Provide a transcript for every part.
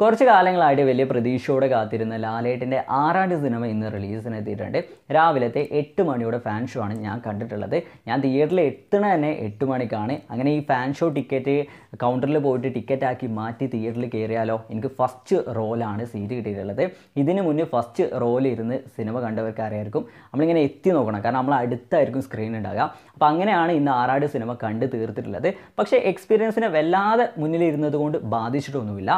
കുറച്ച് കാലങ്ങളായിട്ട് വലിയ പ്രതീക്ഷയോടെ കാത്തിരുന്ന ലാലേട്ടിൻ്റെ ആറാട്ട് സിനിമ ഇന്ന് റിലീസിനെത്തിയിട്ടുണ്ട് രാവിലത്തെ എട്ട് മണിയുടെ ഫാൻ ഷോ ആണ് ഞാൻ കണ്ടിട്ടുള്ളത് ഞാൻ തിയേറ്ററിൽ എത്തണ തന്നെ എട്ട് മണിക്കാണ് അങ്ങനെ ഈ ഫാൻ ഷോ ടിക്കറ്റ് കൗണ്ടറിൽ പോയിട്ട് ടിക്കറ്റ് ആക്കി മാറ്റി തിയേറ്ററിൽ കയറിയാലോ എനിക്ക് ഫസ്റ്റ് റോലാണ് സീറ്റ് കിട്ടിയിട്ടുള്ളത് ഇതിന് മുന്നേ ഫസ്റ്റ് റോലിരുന്ന് സിനിമ കണ്ടവർക്ക് അറിയായിരിക്കും നമ്മളിങ്ങനെ എത്തി നോക്കണം കാരണം നമ്മൾ അടുത്തായിരിക്കും സ്ക്രീൻ ഉണ്ടാകുക അപ്പോൾ അങ്ങനെയാണ് ഇന്ന് ആറാട് സിനിമ കണ്ട് തീർത്തിട്ടുള്ളത് പക്ഷേ എക്സ്പീരിയൻസിനെ വല്ലാതെ മുന്നിലിരുന്നത് കൊണ്ട് ബാധിച്ചിട്ടൊന്നുമില്ല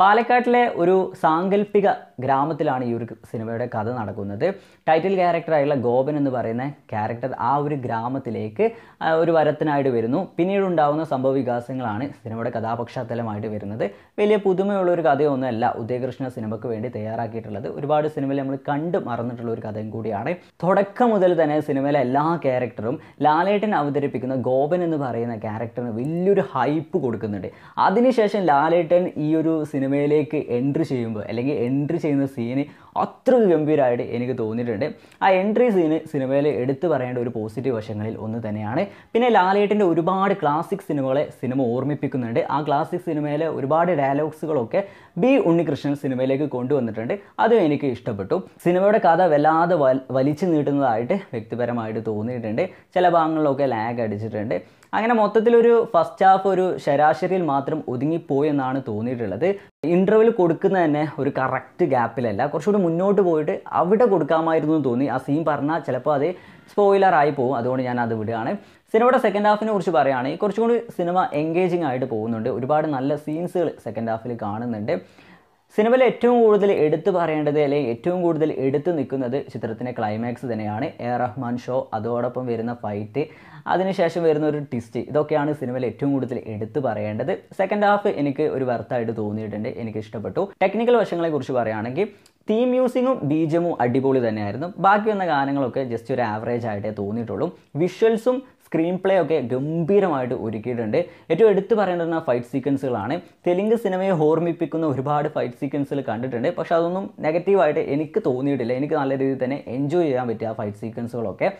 പാലക്കാട്ടിലെ ഒരു സാങ്കല്പിക ഗ്രാമത്തിലാണ് ഈ ഒരു സിനിമയുടെ കഥ നടക്കുന്നത് ടൈറ്റിൽ ക്യാരക്ടറായുള്ള ഗോപൻ എന്ന് പറയുന്ന ക്യാരക്ടർ ആ ഒരു ഗ്രാമത്തിലേക്ക് ഒരു വരത്തിനായിട്ട് വരുന്നു പിന്നീട് ഉണ്ടാകുന്ന സംഭവ വികാസങ്ങളാണ് സിനിമയുടെ കഥാപശ്ചാത്തലമായിട്ട് വരുന്നത് വലിയ പുതുമയുള്ള ഒരു കഥയൊന്നുമല്ല ഉദയകൃഷ്ണ സിനിമയ്ക്ക് വേണ്ടി തയ്യാറാക്കിയിട്ടുള്ളത് ഒരുപാട് സിനിമയിൽ നമ്മൾ കണ്ടു മറന്നിട്ടുള്ള ഒരു കഥയും കൂടിയാണ് തുടക്കം മുതൽ തന്നെ സിനിമയിലെ എല്ലാ ക്യാരക്ടറും ലാലേട്ടൻ അവതരിപ്പിക്കുന്ന ഗോപൻ എന്ന് പറയുന്ന ക്യാരക്ടറിന് വലിയൊരു ഹൈപ്പ് കൊടുക്കുന്നുണ്ട് അതിനുശേഷം ലാലേട്ടൻ ഈ ഒരു സിനിമ സിനിമയിലേക്ക് എൻട്രി ചെയ്യുമ്പോൾ അല്ലെങ്കിൽ എൻട്രി ചെയ്യുന്ന സീന് അത്ര ഗംഭീരമായിട്ട് എനിക്ക് തോന്നിയിട്ടുണ്ട് ആ എൻട്രി സീന് സിനിമയിൽ എടുത്തു പറയേണ്ട ഒരു പോസിറ്റീവ് വശങ്ങളിൽ ഒന്ന് തന്നെയാണ് പിന്നെ ലാലേട്ടിൻ്റെ ഒരുപാട് ക്ലാസിക് സിനിമകളെ സിനിമ ഓർമ്മിപ്പിക്കുന്നുണ്ട് ആ ക്ലാസിക് സിനിമയിലെ ഒരുപാട് ഡയലോഗ്സുകളൊക്കെ ബി ഉണ്ണികൃഷ്ണൻ സിനിമയിലേക്ക് കൊണ്ടുവന്നിട്ടുണ്ട് അതും എനിക്ക് ഇഷ്ടപ്പെട്ടു സിനിമയുടെ കഥ വല്ലാതെ വലിച്ചു നീട്ടുന്നതായിട്ട് വ്യക്തിപരമായിട്ട് തോന്നിയിട്ടുണ്ട് ചില ഭാഗങ്ങളിലൊക്കെ ലാഗ് അടിച്ചിട്ടുണ്ട് അങ്ങനെ മൊത്തത്തിലൊരു ഫസ്റ്റ് ഹാഫ് ഒരു ശരാശരിയിൽ മാത്രം ഒതുങ്ങിപ്പോയെന്നാണ് തോന്നിയിട്ടുള്ളത് ഇൻ്റർവെൽ കൊടുക്കുന്ന തന്നെ ഒരു കറക്റ്റ് ഗ്യാപ്പിലല്ല കുറച്ചുകൂടി മുന്നോട്ട് പോയിട്ട് അവിടെ കൊടുക്കാമായിരുന്നു എന്ന് തോന്നി ആ സീൻ പറഞ്ഞാൽ ചിലപ്പോൾ അത് സ്പോയിലറായി പോകും അതുകൊണ്ട് ഞാൻ അത് വിടുകയാണ് സിനിമയുടെ സെക്കൻഡ് ഹാഫിനെ കുറിച്ച് പറയുകയാണെങ്കിൽ കുറച്ചുകൂടി സിനിമ എൻഗേജിങ് ആയിട്ട് പോകുന്നുണ്ട് ഒരുപാട് നല്ല സീൻസുകൾ സെക്കൻഡ് ഹാഫിൽ കാണുന്നുണ്ട് സിനിമയിൽ ഏറ്റവും കൂടുതൽ എടുത്തു പറയേണ്ടത് അല്ലെങ്കിൽ ഏറ്റവും കൂടുതൽ എടുത്തു നിൽക്കുന്നത് ചിത്രത്തിൻ്റെ ക്ലൈമാക്സ് തന്നെയാണ് എ റഹ്മാൻ ഷോ അതോടൊപ്പം വരുന്ന ഫൈറ്റ് അതിനുശേഷം വരുന്ന ഒരു ട്വിസ്റ്റ് ഇതൊക്കെയാണ് സിനിമയിൽ ഏറ്റവും കൂടുതൽ എടുത്തു പറയേണ്ടത് സെക്കൻഡ് ഹാഫ് എനിക്ക് ഒരു വർത്തായിട്ട് തോന്നിയിട്ടുണ്ട് എനിക്ക് ഇഷ്ടപ്പെട്ടു ടെക്നിക്കൽ വശങ്ങളെക്കുറിച്ച് പറയുകയാണെങ്കിൽ തീം മ്യൂസിങ്ങും ബീജമും അടിപൊളി തന്നെയായിരുന്നു ബാക്കി വന്ന ഗാനങ്ങളൊക്കെ ജസ്റ്റ് ഒരു ആവറേജ് ആയിട്ടേ തോന്നിയിട്ടുള്ളൂ വിഷ്വൽസും സ്ക്രീൻ പ്ലേ ഒക്കെ ഗംഭീരമായിട്ട് ഒരുക്കിയിട്ടുണ്ട് ഏറ്റവും എടുത്തു പറയേണ്ടുന്ന ഫൈറ്റ് സീക്വൻസുകളാണ് തെലുങ്ക് സിനിമയെ ഓർമ്മിപ്പിക്കുന്ന ഒരുപാട് ഫൈറ്റ് സീക്വൻസുകൾ കണ്ടിട്ടുണ്ട് പക്ഷേ അതൊന്നും നെഗറ്റീവായിട്ട് എനിക്ക് തോന്നിയിട്ടില്ല എനിക്ക് നല്ല രീതിയിൽ തന്നെ എൻജോയ് ചെയ്യാൻ പറ്റിയ ആ ഫൈറ്റ് സീക്വൻസുകളൊക്കെ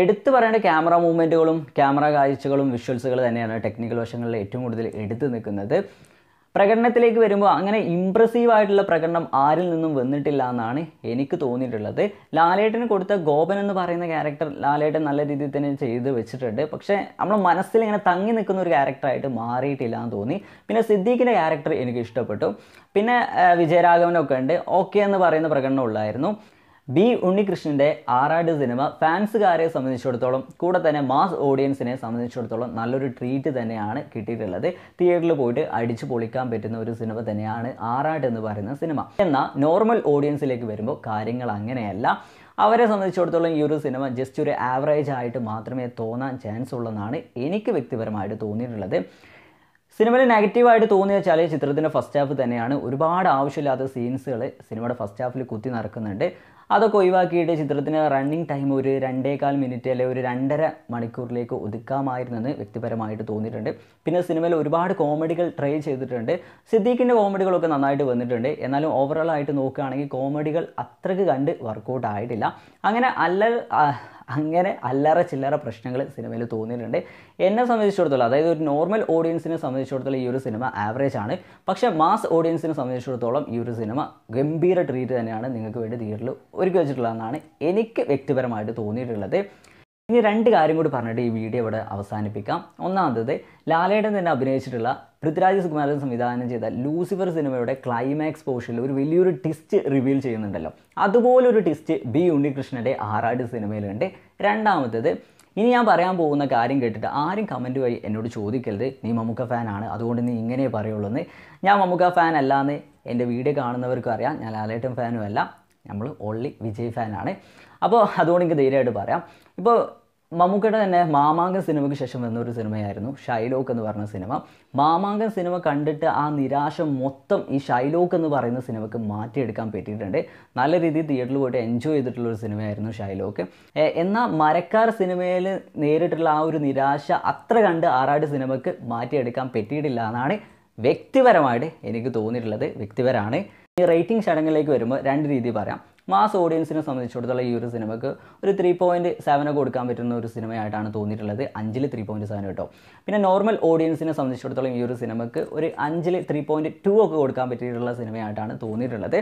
എടുത്തു പറയേണ്ട ക്യാമറ മൂവ്മെൻറ്റുകളും ക്യാമറ കാഴ്ചകളും വിഷ്വൽസുകൾ തന്നെയാണ് ടെക്നിക്കൽ വശങ്ങളിൽ ഏറ്റവും കൂടുതൽ എടുത്തു നിൽക്കുന്നത് പ്രകടനത്തിലേക്ക് വരുമ്പോൾ അങ്ങനെ ഇമ്പ്രസീവ് ആയിട്ടുള്ള പ്രകടനം ആരിൽ നിന്നും വന്നിട്ടില്ല എന്നാണ് എനിക്ക് തോന്നിയിട്ടുള്ളത് ലാലേട്ടന് കൊടുത്ത ഗോപൻ എന്ന് പറയുന്ന ക്യാരക്ടർ ലാലേട്ടൻ നല്ല രീതിയിൽ തന്നെ ചെയ്ത് വെച്ചിട്ടുണ്ട് പക്ഷേ നമ്മുടെ മനസ്സിൽ ഇങ്ങനെ തങ്ങി നിൽക്കുന്ന ഒരു ക്യാരക്ടറായിട്ട് മാറിയിട്ടില്ല എന്ന് തോന്നി പിന്നെ സിദ്ദീഖിൻ്റെ ക്യാരക്ടർ എനിക്ക് ഇഷ്ടപ്പെട്ടു പിന്നെ വിജയരാഘവനൊക്കെ ഉണ്ട് ഓക്കെ എന്ന് പറയുന്ന പ്രകടനം ഉള്ളായിരുന്നു ബി ഉണ്ണികൃഷ്ണൻ്റെ ആറാട് സിനിമ ഫാൻസുകാരെ സംബന്ധിച്ചിടത്തോളം കൂടെ തന്നെ മാസ് ഓഡിയൻസിനെ സംബന്ധിച്ചിടത്തോളം നല്ലൊരു ട്രീറ്റ് തന്നെയാണ് കിട്ടിയിട്ടുള്ളത് തിയേറ്ററിൽ പോയിട്ട് അടിച്ചു പൊളിക്കാൻ പറ്റുന്ന ഒരു സിനിമ തന്നെയാണ് ആറാട് എന്ന് പറയുന്ന സിനിമ എന്നാൽ നോർമൽ ഓഡിയൻസിലേക്ക് വരുമ്പോൾ കാര്യങ്ങൾ അങ്ങനെയല്ല അവരെ സംബന്ധിച്ചിടത്തോളം ഈ ഒരു സിനിമ ജസ്റ്റ് ഒരു ആവറേജ് ആയിട്ട് മാത്രമേ തോന്നാൻ ചാൻസ് ഉള്ളതെന്നാണ് എനിക്ക് വ്യക്തിപരമായിട്ട് തോന്നിയിട്ടുള്ളത് സിനിമയിൽ നെഗറ്റീവായിട്ട് തോന്നിയ വെച്ചാൽ ചിത്രത്തിൻ്റെ ഫസ്റ്റ് ഹാഫ് തന്നെയാണ് ഒരുപാട് ആവശ്യമില്ലാത്ത സീൻസുകൾ സിനിമയുടെ ഫസ്റ്റ് ഹാഫിൽ കുത്തി നടക്കുന്നുണ്ട് അതൊക്കെ ഒഴിവാക്കിയിട്ട് ചിത്രത്തിന് റണ്ണിങ് ടൈം ഒരു രണ്ടേകാൽ മിനിറ്റ് അല്ലെങ്കിൽ ഒരു രണ്ടര മണിക്കൂറിലേക്ക് ഒതുക്കാമായിരുന്നെന്ന് വ്യക്തിപരമായിട്ട് തോന്നിയിട്ടുണ്ട് പിന്നെ സിനിമയിൽ ഒരുപാട് കോമഡികൾ ട്രൈ ചെയ്തിട്ടുണ്ട് സിദ്ദീഖിൻ്റെ കോമഡികളൊക്കെ നന്നായിട്ട് വന്നിട്ടുണ്ട് എന്നാലും ഓവറോൾ ആയിട്ട് നോക്കുകയാണെങ്കിൽ കോമഡികൾ അത്രക്ക് കണ്ട് വർക്കൗട്ട് ആയിട്ടില്ല അങ്ങനെ അല്ല അങ്ങനെ അല്ലറ ചില്ലറ പ്രശ്നങ്ങൾ സിനിമയിൽ തോന്നിയിട്ടുണ്ട് എന്നെ സംബന്ധിച്ചിടത്തോളം അതായത് ഒരു നോർമൽ ഓഡിയൻസിനെ സംബന്ധിച്ചിടത്തോളം ഈ ഒരു സിനിമ ആവറേജ് ആണ് പക്ഷേ മാസ് ഓഡിയൻസിനെ സംബന്ധിച്ചിടത്തോളം ഈ ഒരു സിനിമ ഗംഭീര ട്രീറ്റ് തന്നെയാണ് നിങ്ങൾക്ക് വേണ്ടി തിയേറ്ററിൽ ഒരുക്കി എനിക്ക് വ്യക്തിപരമായിട്ട് തോന്നിയിട്ടുള്ളത് ഇനി രണ്ട് കാര്യം കൂടി പറഞ്ഞിട്ട് ഈ വീഡിയോ ഇവിടെ അവസാനിപ്പിക്കാം ഒന്നാമത് ലാലേട്ടൻ തന്നെ അഭിനയിച്ചിട്ടുള്ള പൃഥ്വിരാജ് സുകുമാരൻ സംവിധാനം ചെയ്ത ലൂസിഫർ സിനിമയുടെ ക്ലൈമാക്സ് പോർഷനിൽ ഒരു വലിയൊരു ട്വിസ്റ്റ് റിവീൽ ചെയ്യുന്നുണ്ടല്ലോ അതുപോലൊരു ട്വിസ്റ്റ് ബി ഉണ്ണികൃഷ്ണൻ്റെ ആറാട് സിനിമയിലുണ്ട് രണ്ടാമത്തേത് ഇനി ഞാൻ പറയാൻ പോകുന്ന കാര്യം കേട്ടിട്ട് ആരും കമൻറ്റ് വഴി എന്നോട് ചോദിക്കരുത് നീ മമ്മൂക്ക ഫാനാണ് അതുകൊണ്ട് നീ ഇങ്ങനെ പറയുള്ളൂ എന്ന് ഞാൻ മമ്മൂക്ക ഫാൻ അല്ലാന്ന് എൻ്റെ വീഡിയോ കാണുന്നവർക്കും അറിയാം ഞാൻ ലാലേട്ടൻ ഫാനും അല്ല നമ്മൾ ഓൺലി വിജയ് ഫാനാണ് അപ്പോൾ അതുകൊണ്ട് എനിക്ക് ധൈര്യമായിട്ട് പറയാം ഇപ്പോൾ മമ്മൂക്കയുടെ തന്നെ മാമാങ്കം സിനിമയ്ക്ക് ശേഷം വന്ന ഒരു സിനിമയായിരുന്നു ഷൈലോക്ക് എന്ന് പറഞ്ഞ സിനിമ മാമാങ്കം സിനിമ കണ്ടിട്ട് ആ നിരാശ മൊത്തം ഈ ഷൈലോക്ക് എന്ന് പറയുന്ന സിനിമയ്ക്ക് മാറ്റിയെടുക്കാൻ പറ്റിയിട്ടുണ്ട് നല്ല രീതിയിൽ തിയേറ്ററിൽ പോയിട്ട് എൻജോയ് ചെയ്തിട്ടുള്ള ഒരു സിനിമയായിരുന്നു ഷൈലോക്ക് എന്നാൽ മരക്കാർ സിനിമയിൽ നേരിട്ടുള്ള ആ ഒരു നിരാശ അത്ര കണ്ട് ആറാട് സിനിമയ്ക്ക് മാറ്റിയെടുക്കാൻ പറ്റിയിട്ടില്ല എന്നാണ് വ്യക്തിപരമായിട്ട് എനിക്ക് തോന്നിയിട്ടുള്ളത് വ്യക്തിപരമാണ് ഈ റേറ്റിംഗ് ചടങ്ങിലേക്ക് വരുമ്പോൾ രണ്ട് രീതി പറയാം മാസ് ഓഡിയൻസിനെ സംബന്ധിച്ചിടത്തോളം ഈ ഒരു സിനിമക്ക് ഒരു ത്രീ പോയിൻറ്റ് സെവനൊക്കെ കൊടുക്കാൻ പറ്റുന്ന ഒരു സിനിമയായിട്ടാണ് തോന്നിയിട്ടുള്ളത് അഞ്ചിൽ ത്രീ പോയിൻറ്റ് സെവൻ കേട്ടോ പിന്നെ നോർമൽ ഓഡിയൻസിനെ സംബന്ധിച്ചിടത്തോളം ഈ ഒരു സിനിമക്ക് ഒരു അഞ്ചിൽ ത്രീ പോയിൻറ്റ് ടു ഒക്കെ കൊടുക്കാൻ പറ്റിയിട്ടുള്ള സിനിമയായിട്ടാണ് തോന്നിയിട്ടുള്ളത്